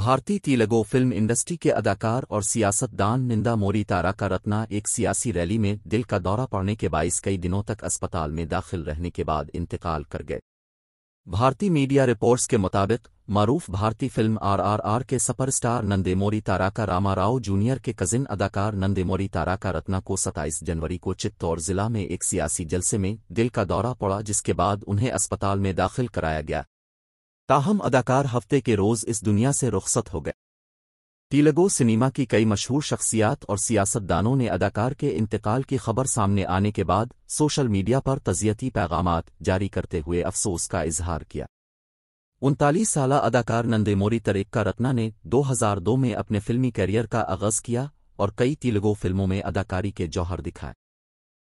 भारतीय तिलगो film industry के अदाकार और सियासतदान निंदा मोरी तारा का रत्ना एक सियासी रैली में दिल का दौरा पड़ने के बायस कई दिनों तक अस्पताल में दाखिल रहने के बाद इंतकाल कर गए भारतीय मीडिया रिपोर्ट्स के मुताबिक मरूफ भारतीय फिल्म आरआरआर के सुपरस्टार नंदेमोरी ताराका रामा राव जूनियर के कजिन अदाकार नंदेमोरी ताराका रत्ना को 27 जनवरी को चित्तौड़ जिला में एक सियासी जलसे में दिल का दौरा पड़ा जिसके बाद उन्हें अस्पताल में दाखिल कराया गया ताहम अदाकार हफ्ते के रोज़ इस दुनिया से रुख्सत हो गए टीलगो सिनेमा की कई मशहूर शख्सियात और सियासतदानों ने अदाकार के इंतकाल की खबर सामने आने के बाद सोशल मीडिया पर तजियती पैगाम जारी करते हुए अफसोस का इजहार किया उनतालीस साल अदाकार नंदेमोरी तरेक्का रत्ना ने 2002 में अपने फिल्मी करियर का आगाज़ किया और कई तेलुगु फिल्मों में अदाकारी के जौहर दिखाए